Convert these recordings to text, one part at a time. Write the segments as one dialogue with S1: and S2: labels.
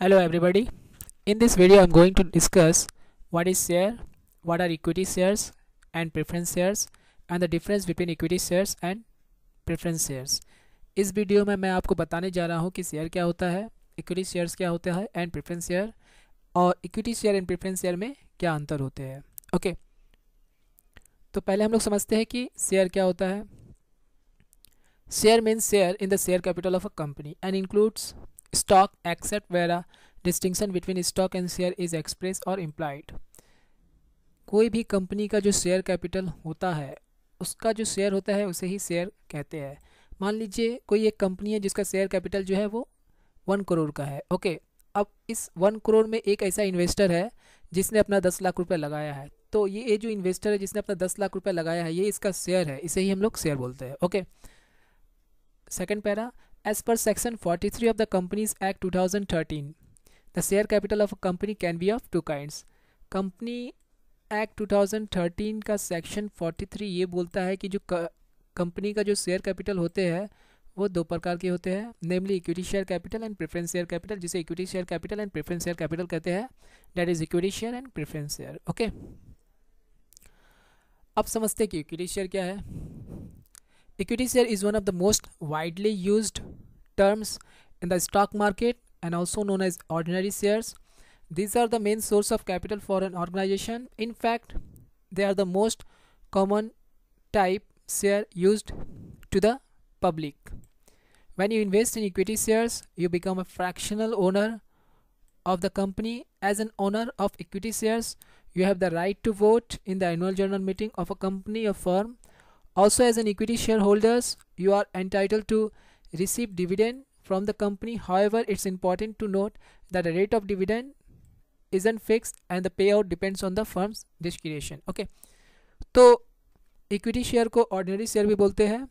S1: hello everybody in this video i'm going to discuss what is share what are equity shares and preference shares and the difference between equity shares and preference shares इस video में मैं आपको बताने जा रहा हूँ कि share क्या होता है इक्विटी शेयर्स क्या होता है एंड प्रेफरेंस शेयर और equity share and preference share में क्या अंतर होते हैं ओके okay. तो पहले हम लोग समझते हैं कि शेयर क्या होता है share means share in the share capital of a company and includes stock except where a distinction between stock and share is expressed or implied कोई भी कंपनी का जो शेयर कैपिटल होता है उसका जो शेयर होता है उसे ही शेयर कहते हैं मान लीजिए कोई एक कंपनी है जिसका शेयर कैपिटल जो है वो वन करोड़ का है ओके अब इस वन करोड़ में एक ऐसा इन्वेस्टर है जिसने अपना दस लाख रुपया लगाया है तो ये, ये जो इन्वेस्टर है जिसने अपना दस लाख रुपया लगाया है ये इसका शेयर है इसे ही हम लोग शेयर बोलते हैं okay second para As per section 43 of the Companies Act 2013, the share capital of a company can be of two kinds. Company act 2013 का सेक्शन 43 ये बोलता है कि जो कंपनी का जो शेयर कैपिटल होते हैं वो दो प्रकार के होते हैं namely equity share capital and preference share capital जिसे equity share capital and preference share capital कहते हैं that is equity share and preference share okay अब समझते हैं कि इक्विटी शेयर क्या है equity share is one of the most widely used terms in the stock market and also known as ordinary shares these are the main source of capital for an organization in fact they are the most common type share used to the public when you invest in equity shares you become a fractional owner of the company as an owner of equity shares you have the right to vote in the annual general meeting of a company or firm Also as an equity shareholders, you are entitled to receive dividend from the company. However, it's important to note that the rate of dividend isn't fixed and the payout depends on the firm's discretion. Okay. तो equity share ko ordinary share bhi bolte hain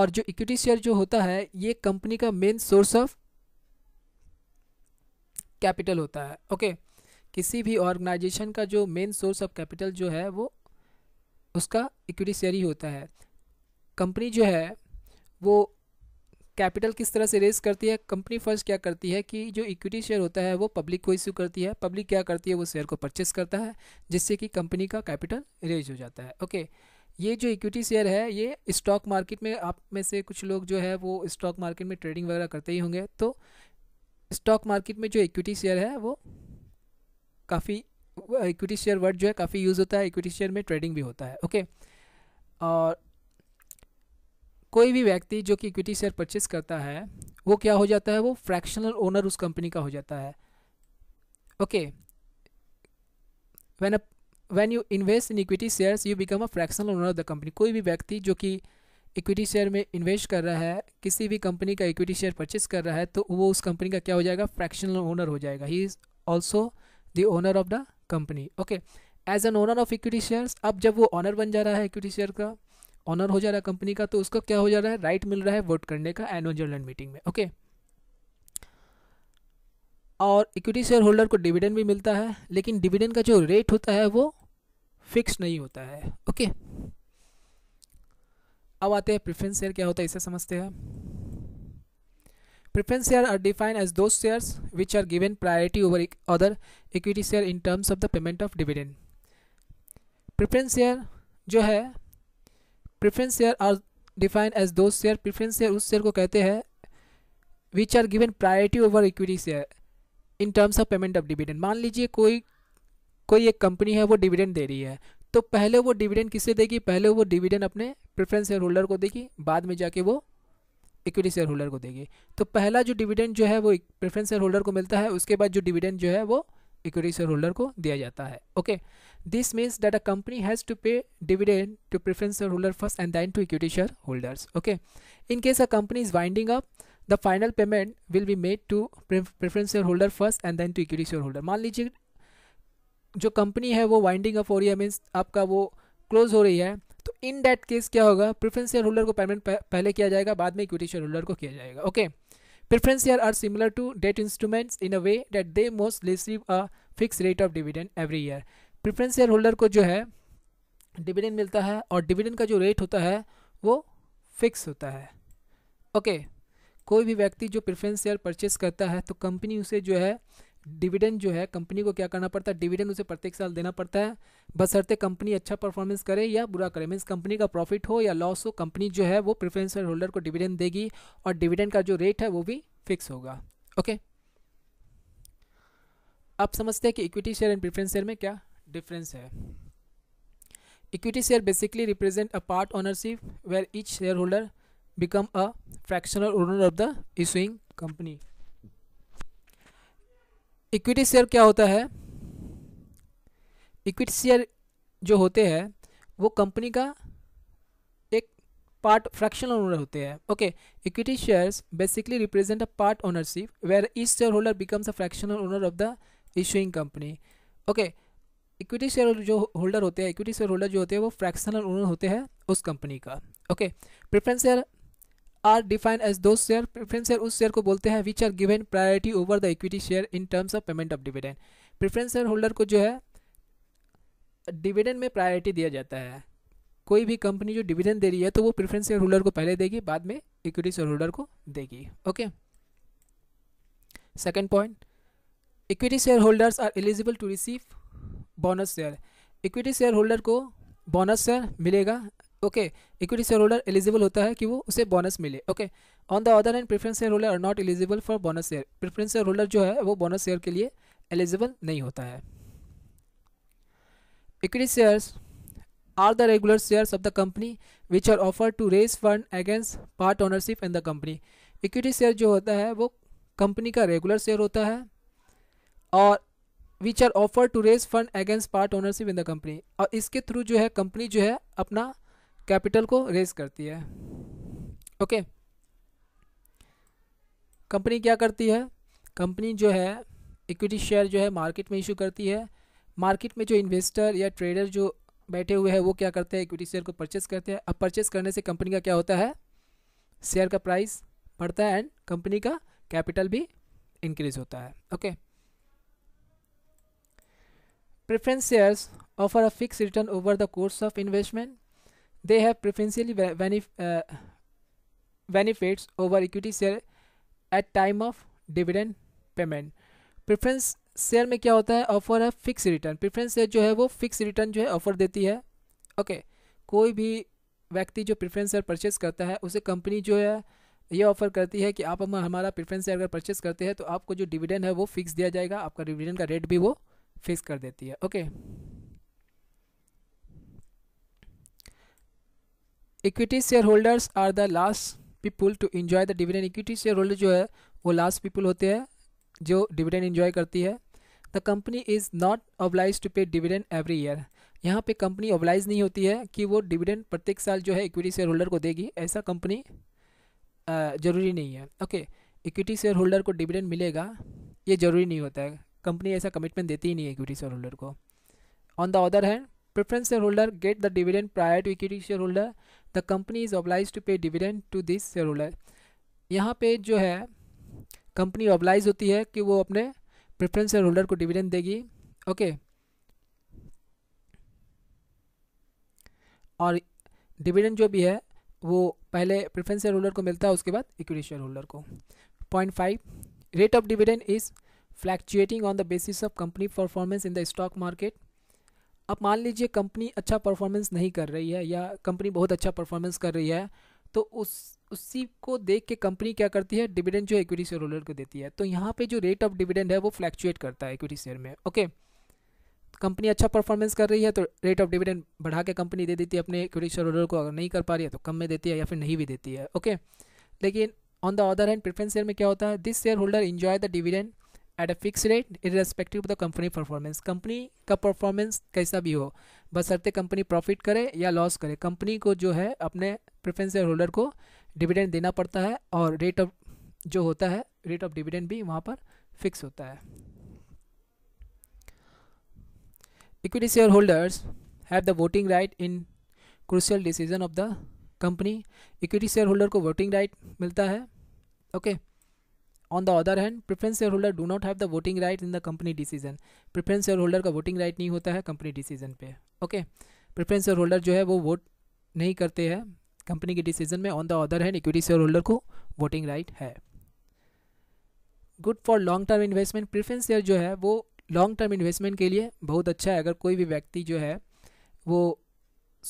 S1: aur jo equity share jo hota hai ye company ka main source of capital होता है okay okay. किसी भी organisation का जो main source of capital जो है वो उसका इक्विटी शेयर ही होता है कंपनी जो है वो कैपिटल किस तरह से रेज करती है कंपनी फर्स्ट क्या करती है कि जो इक्विटी शेयर होता है वो पब्लिक को इश्यू करती है पब्लिक क्या करती है वो शेयर को परचेस करता है जिससे कि कंपनी का कैपिटल रेज हो जाता है ओके ये जो इक्विटी शेयर है ये स्टॉक मार्केट में आप में से कुछ लोग जो है वो स्टॉक मार्केट में ट्रेडिंग वगैरह करते ही होंगे तो स्टॉक मार्केट में जो इक्विटी शेयर है वो काफ़ी इक्विटी शेयर वर्ड जो है काफ़ी यूज़ होता है इक्विटी शेयर में ट्रेडिंग भी होता है ओके और कोई भी व्यक्ति जो कि इक्विटी शेयर परचेस करता है वो क्या हो जाता है वो फ्रैक्शनल ओनर उस कंपनी का हो जाता है okay when when you invest in equity shares you become a fractional owner of the company कोई भी व्यक्ति जो कि इक्विटी शेयर में इन्वेस्ट कर रहा है किसी भी कंपनी का इक्विटी शेयर परचेस कर रहा है तो वो उस कंपनी का क्या हो जाएगा फ्रैक्शनल ओनर हो जाएगा he is also the owner of the company okay as an owner of equity share अब जब वो ऑनर बन जा रहा है इक्विटी शेयर का ऑनर हो जा रहा है कंपनी का तो उसका क्या हो जा रहा है राइट right मिल रहा है वोट करने का एनुअल जनरल मीटिंग में ओके okay? और इक्विटी शेयर होल्डर को डिविडेंड भी मिलता है लेकिन डिविडेंड का जो रेट होता है वो फिक्स नहीं होता है ओके okay? अब आते हैं प्रिफ्रेंस शेयर क्या होता है इसे समझते हैं preference share are defined as those share which are given priority over other equity share in terms of the payment of dividend Preference share जो है preference share are defined as those share preference share उस share को कहते हैं which are given priority over equity share in terms of payment of dividend मान लीजिए कोई कोई एक कंपनी है वो डिविडेंड दे रही है तो पहले वो डिविडेंड किससे देगी पहले वो डिविडेंड अपने प्रेफरेंस शेयर होल्डर को देगी बाद में जाके वो इक्विटी शेयर होल्डर को देगी तो पहला जो डिविडेंड जो है वो प्रेफरेंस शेयर होल्डर को मिलता है उसके बाद जो डिविडेंड जो है वो इक्विटी शेयर होल्डर को दिया जाता है okay this means that a company has to pay dividend to preference share holder first and then to equity share holders okay in case a company is winding up the final payment will be made to preference share holder first and then to equity share holder मान लीजिए जो company है वो winding up हो रही है means आपका वो क्लोज हो रही है इन डेट केस क्या होगा प्रेफरेंस शेयर होल्डर को पेमेंट पहले किया जाएगा बाद में इक्विटी शेयर होल्डर को किया जाएगा okay preference share are similar to debt instruments in a way that they most receive a fix rate of dividend every year preference share holder को जो है डिविडेंड मिलता है और डिविडेंड का जो रेट होता है वो फिक्स होता है ओके okay. कोई भी व्यक्ति जो प्रेफरेंस शेयर परचेस करता है तो कंपनी उसे जो है डिविडेंड जो है कंपनी को क्या करना पड़ता है डिविडेंड उसे प्रत्येक साल देना पड़ता है बस बसरते कंपनी अच्छा परफॉर्मेंस करे या बुरा करे मीन्स कंपनी का प्रॉफिट हो या लॉस हो कंपनी जो है वो प्रेफरेंस होल्डर को डिविडेंड देगी और डिविडेंड का जो रेट है वो भी फिक्स होगा ओके आप समझते हैं कि equity share and preference share में क्या डिफरेंस है equity share basically represent a part ownership where each share holder become a fractional owner of the issuing company equity share क्या होता है इक्विटी शेयर जो होते हैं वो कंपनी का एक पार्ट फ्रैक्शनल ओनर होते हैं okay equity shares basically represent a part ownership where each share holder becomes a fractional owner of the issuing company okay equity share जो होल्डर होते हैं इक्विटी शेयर होल्डर जो होते हैं वो फ्रैक्शनल ओनर होते हैं उस कंपनी का okay preference share are defined as those share preference share उस शेयर को बोलते हैं which are given priority over the equity share in terms of payment of dividend preference share holder को जो है डिविडेंड में प्रायोरिटी दिया जाता है कोई भी कंपनी जो डिविडेंड दे रही है तो वो प्रेफरेंस शेयर होल्डर को पहले देगी बाद में इक्विटी शेयर होल्डर को देगी okay second point equity share holders are eligible to receive bonus share equity share holder को बोनस शेयर मिलेगा okay equity share holder eligible होता है कि वो उसे बोनस मिले okay on the other hand preference share holder are not eligible for bonus share preference share holder जो है वो बोनस शेयर के लिए एलिजिबल नहीं होता है equity shares are the regular shares of the company which are offer to raise fund against part ownership in the company equity share जो होता है वो कंपनी का रेगुलर शेयर होता है और which are offer to raise fund against part ownership in the company और इसके थ्रू जो है कंपनी जो है अपना कैपिटल को रेज करती है ओके कंपनी क्या करती है कंपनी जो है इक्विटी शेयर जो है मार्केट में इशू करती है मार्केट में जो इन्वेस्टर या ट्रेडर जो बैठे हुए हैं वो क्या करते हैं इक्विटी शेयर को परचेस करते हैं अब परचेस करने से कंपनी का क्या होता है शेयर का प्राइस बढ़ता है एंड कंपनी का कैपिटल भी इंक्रीज होता है okay preference shares offer a fix return over the course of investment they have preferentially benef uh, benefits over equity share at time of dividend payment preference share में क्या होता है offer है fix return preference share जो है वो fix return जो है ऑफर देती है ओके okay. कोई भी व्यक्ति जो प्रेफरेंस शेयर परचेस करता है उसे कंपनी जो है ये ऑफर करती है कि आप हमारा प्रेफरेंस शेयर अगर परचेस करते हैं तो आपको जो डिविडेंड है वो फिक्स दिया जाएगा आपका डिविडेंड का रेट भी वो फिक्स कर देती है okay okay. Equity share holders are the last people to enjoy the dividend equity share holder जो है वो लास्ट पीपल होते हैं जो डिविडेंड इन्जॉय करती है the company is not oblige to pay dividend every year यहाँ पे कंपनी ऑब्लाइज नहीं होती है कि वो डिविडेंड प्रत्येक साल जो है इक्विटी शेयर होल्डर को देगी ऐसा कंपनी ज़रूरी नहीं है ओके इक्विटी शेयर होल्डर को डिविडेंड मिलेगा ये ज़रूरी नहीं होता है कंपनी ऐसा कमिटमेंट देती ही नहीं है इक्विटी शेयर होल्डर को on the other hand preference share holder get the dividend prior to equity share holder the company is oblige to pay dividend to this share holder यहाँ पे जो है कंपनी ऑब्लाइज होती है कि वो अपने प्रेफरेंस शेयर होल्डर को डिविडेंड देगी ओके और डिविडेंड जो भी है वो पहले प्रेफरेंस शेयर होल्डर को मिलता है उसके बाद इक्विटी शेयर होल्डर को point five rate of dividend is fluctuating on the basis of company performance in the stock market अब मान लीजिए कंपनी अच्छा परफॉर्मेंस नहीं कर रही है या कंपनी बहुत अच्छा परफॉर्मेंस कर रही है तो उस उसी को देख के कंपनी क्या करती है डिविडेंड जो इक्विटी शेयर होल्डर को देती है तो यहाँ पे जो रेट ऑफ डिविडेंड है वो फ्लैक्चुएट करता है इक्विटी शेयर में ओके कंपनी अच्छा परफॉर्मेंस कर रही है तो रेट ऑफ डिविडेंड बढ़ा के कंपनी दे देती है अपने इक्विटी शेयर होल्डर को अगर नहीं कर पा रही है तो कम में देती है या फिर नहीं भी देती है ओके लेकिन on the other hand preference share में क्या होता है this share holder enjoy the dividend at a fix rate in of the company performance company का परफॉर्मेंस कैसा भी हो बसरते कंपनी प्रॉफिट करे या लॉस करे कंपनी को जो है अपने प्रेफरेंस होल्डर को डिविडेंड देना पड़ता है और रेट ऑफ जो होता है रेट ऑफ डिविडेंड भी वहाँ पर फिक्स होता है equity share holders have the voting right in crucial decision of the company equity share holder को वोटिंग राइट मिलता है okay okay. On the other hand preference share holder do not have the voting right in the company decision preference share holder का voting right नहीं होता है company decision पे okay preference share holder जो है वो वोट नहीं करते हैं कंपनी के डिसीजन में on the other hand equity share holder को वोटिंग राइट है good for long term investment preference share जो है वो लॉन्ग टर्म इन्वेस्टमेंट के लिए बहुत अच्छा है अगर कोई भी व्यक्ति जो है वो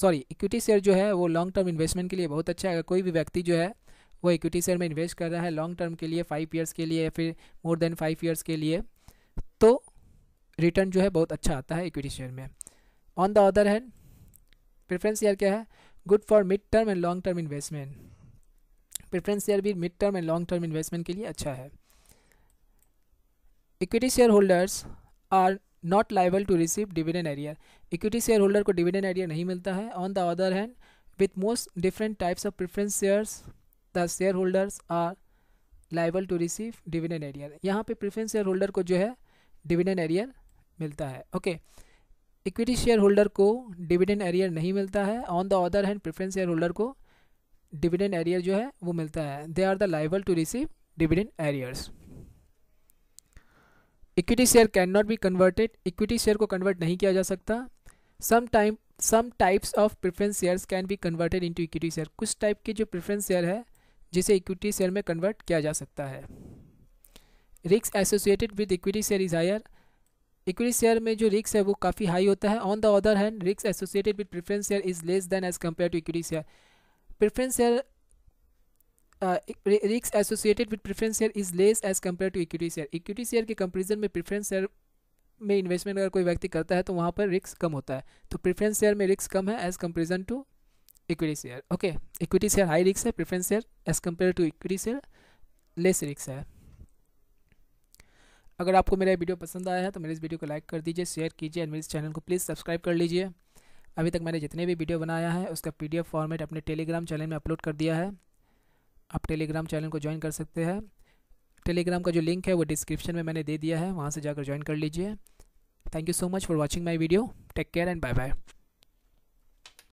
S1: सॉरी इक्विटी शेयर जो है वो लॉन्ग टर्म इन्वेस्टमेंट के लिए बहुत अच्छा है अगर कोई भी व्यक्ति जो है वो इक्विटी शेयर में इन्वेस्ट कर रहा है लॉन्ग टर्म के लिए फाइव ईयर्स के लिए या फिर मोर देन फाइव ईयर्स के लिए तो रिटर्न जो है बहुत अच्छा आता है इक्विटी शेयर में on the other hand preference share क्या है good for mid term and long term investment preference share भी mid term and long term investment के लिए अच्छा है equity share holders are not liable to receive dividend arrear equity share holder को dividend arrear नहीं मिलता है on the other hand with most different types of preference shares the share holders are liable to receive dividend arrear यहाँ पे preference share holder को जो है dividend arrear मिलता है ओके इक्विटी शेयर होल्डर को डिविडेंड एरियर नहीं मिलता है on the other hand preference share holder को डिविडेंड एरियर जो है वो मिलता है they are the liable to receive dividend arrears equity share can not be converted equity share को कन्वर्ट नहीं किया जा सकता some time some types of preference share can be converted into equity share कुछ टाइप के जो preference share है जिसे इक्विटी शेयर में कन्वर्ट किया जा सकता है risks associated with equity share is higher equity share में जो रिक्स है वो काफ़ी हाई होता है on the other hand risks associated with preference share is less than as compare to equity share preference share risks associated with preference share is less as compare to equity share equity share के comparison में preference share में investment अगर कोई व्यक्ति करता है तो वहाँ पर रिक्स कम होता है तो प्रेफरेंस शेयर में रिक्स कम है as comparison to equity share okay equity share high रिक्स है preference share as compare to equity share less रिक्स है अगर आपको मेरा वीडियो पसंद आया है तो मेरे इस वीडियो को लाइक कर दीजिए शेयर कीजिए एंड मेरे इस चैनल को प्लीज़ सब्सक्राइब कर लीजिए अभी तक मैंने जितने भी वीडियो बनाया है उसका एफ फॉर्मेट अपने टेलीग्राम चैनल में अपलोड कर दिया है आप टेलीग्राम चैनल को ज्वाइन कर सकते हैं टेलीग्राम का जो लिंक है वो डिस्क्रिप्शन में मैंने दे दिया है वहाँ से जाकर ज्वाइन कर लीजिए thank you so much for watching my video take care and bye bye